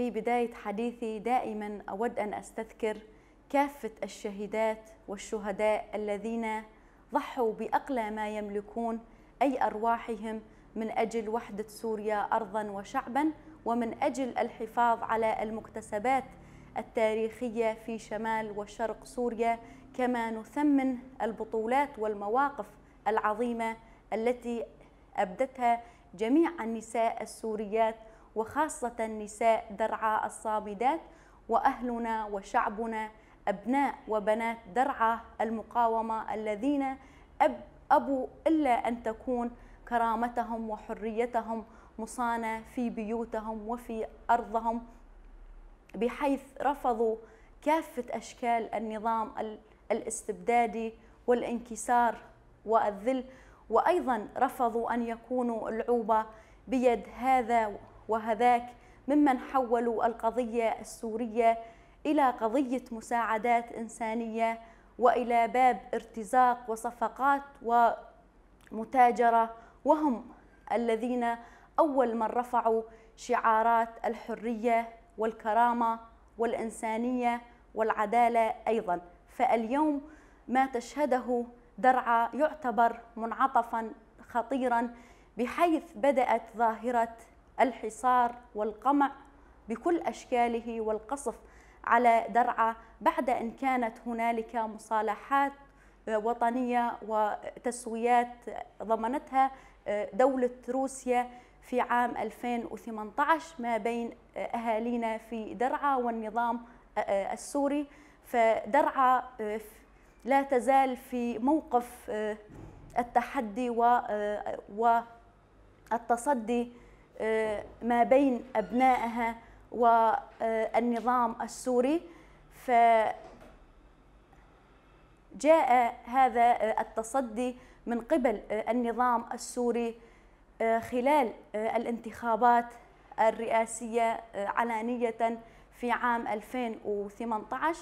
في بداية حديثي دائما أود أن أستذكر كافة الشهيدات والشهداء الذين ضحوا بأقلى ما يملكون أي أرواحهم من أجل وحدة سوريا أرضا وشعبا ومن أجل الحفاظ على المكتسبات التاريخية في شمال وشرق سوريا كما نثمن البطولات والمواقف العظيمة التي أبدتها جميع النساء السوريات وخاصة النساء درعا الصامدات وأهلنا وشعبنا أبناء وبنات درعا المقاومة الذين أب أبوا إلا أن تكون كرامتهم وحريتهم مصانة في بيوتهم وفي أرضهم بحيث رفضوا كافة أشكال النظام الاستبدادي والانكسار والذل وأيضا رفضوا أن يكونوا العوبة بيد هذا وهذاك ممن حولوا القضية السورية إلى قضية مساعدات إنسانية وإلى باب ارتزاق وصفقات ومتاجرة وهم الذين أول من رفعوا شعارات الحرية والكرامة والإنسانية والعدالة أيضا فاليوم ما تشهده درعا يعتبر منعطفا خطيرا بحيث بدأت ظاهرة الحصار والقمع بكل اشكاله والقصف على درعا بعد ان كانت هنالك مصالحات آه، وطنيه وتسويات ضمنتها آه، دوله روسيا في عام 2018 ما بين آه، اهالينا في درعا والنظام السوري فدرعا لا تزال في موقف التحدي والتصدي آه، ما بين أبنائها والنظام السوري فجاء هذا التصدي من قبل آه، النظام السوري آه، خلال الانتخابات الرئاسية علانية في عام 2018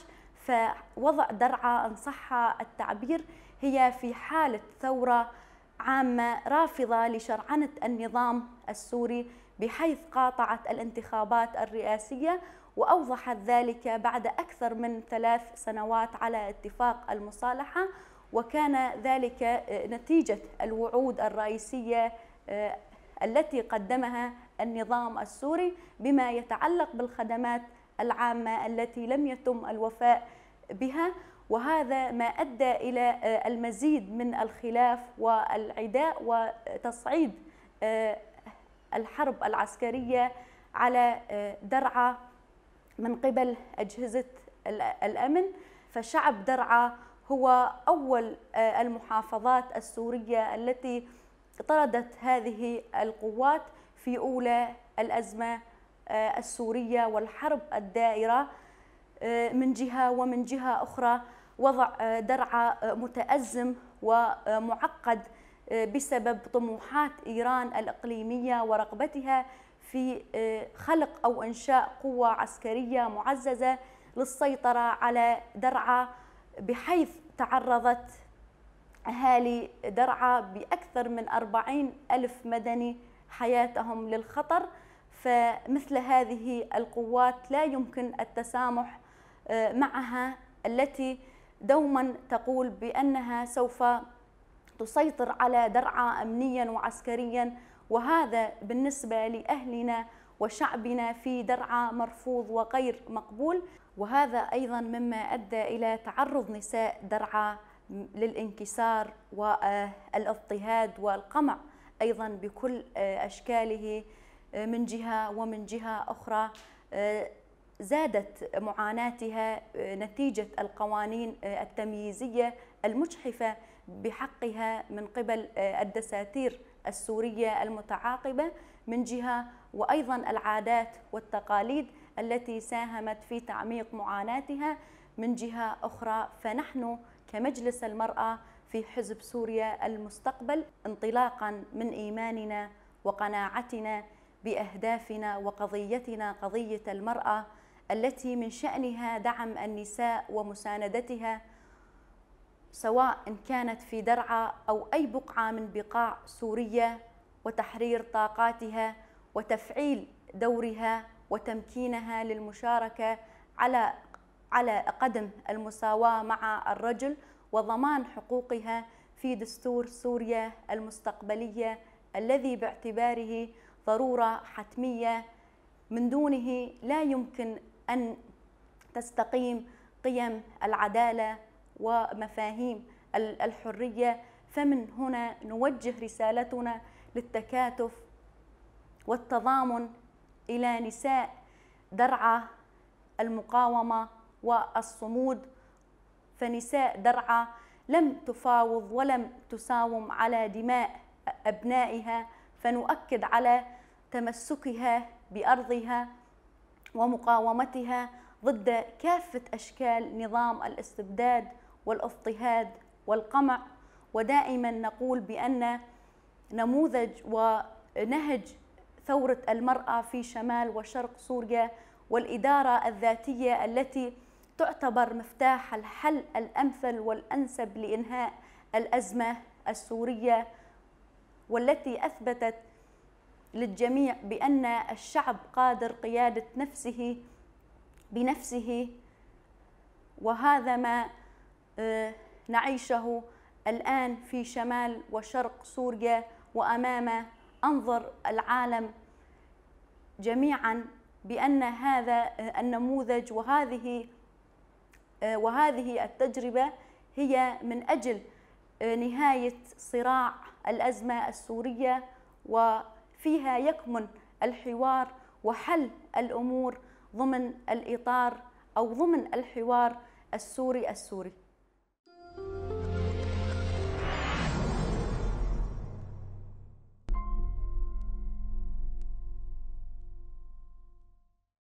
فوضع درعا ان صح التعبير هي في حالة ثورة عامة رافضة لشرعنة النظام السوري بحيث قاطعت الانتخابات الرئاسية وأوضحت ذلك بعد أكثر من ثلاث سنوات على اتفاق المصالحة وكان ذلك آه، نتيجة الوعود الرئيسية آه، التي قدمها النظام السوري بما يتعلق بالخدمات العامة التي لم يتم الوفاء بها وهذا ما أدى إلى آه، المزيد من الخلاف والعداء وتصعيد آه، الحرب العسكرية على آه، درعا من قبل أجهزة الأمن فشعب درعا هو أول المحافظات السورية التي طردت هذه القوات في أولى الأزمة السورية والحرب الدائرة من جهة ومن جهة أخرى وضع آه، درعا آه، متأزم ومعقد آه، بسبب طموحات إيران الإقليمية ورغبتها في خلق أو إنشاء قوة عسكرية معززة للسيطرة على درعا بحيث تعرضت أهالي درعا بأكثر من أربعين ألف مدني حياتهم للخطر فمثل هذه القوات لا يمكن التسامح معها التي دوما تقول بانها سوف تسيطر على درعا امنيا وعسكريا وهذا بالنسبه لاهلنا وشعبنا في درعا مرفوض وغير مقبول وهذا ايضا مما ادى الى تعرض نساء درعا للانكسار والاضطهاد والقمع ايضا بكل اشكاله من جهه ومن جهه اخرى زادت معاناتها آه، نتيجة القوانين آه، التمييزية المجحفة بحقها من قبل آه، الدساتير السورية المتعاقبة من جهة وأيضا العادات والتقاليد التي ساهمت في تعميق معاناتها من جهة أخرى فنحن كمجلس المرأة في حزب سوريا المستقبل انطلاقا من إيماننا وقناعتنا بأهدافنا وقضيتنا قضية المرأة التي من شأنها دعم النساء ومساندتها سواء إن كانت في درعا أو أي بقعة من بقاع سوريا وتحرير طاقاتها وتفعيل دورها وتمكينها للمشاركة على على قدم المساواة مع الرجل وضمان حقوقها في دستور سوريا المستقبلية الذي باعتباره ضرورة حتمية من دونه لا يمكن ان تستقيم قيم العداله ومفاهيم الحريه فمن هنا نوجه رسالتنا للتكاتف والتضامن الى نساء درعه المقاومه والصمود فنساء درعه لم تفاوض ولم تساوم على دماء ابنائها فنؤكد على تمسكها بارضها ومقاومتها ضد كافة أشكال نظام الاستبداد والاضطهاد والقمع ودائما نقول بأن نموذج ونهج ثورة المرأة في شمال وشرق سوريا والإدارة الذاتية التي تعتبر مفتاح الحل الأمثل والأنسب لإنهاء الأزمة السورية والتي أثبتت للجميع بأن الشعب قادر قيادة نفسه بنفسه وهذا ما آه، نعيشه الآن في شمال وشرق سوريا وأمام أنظر العالم جميعا بأن هذا آه، النموذج وهذه آه، وهذه التجربة هي من أجل نهاية صراع الأزمة السورية و فيها يكمن الحوار وحل الامور ضمن الاطار او ضمن الحوار السوري السوري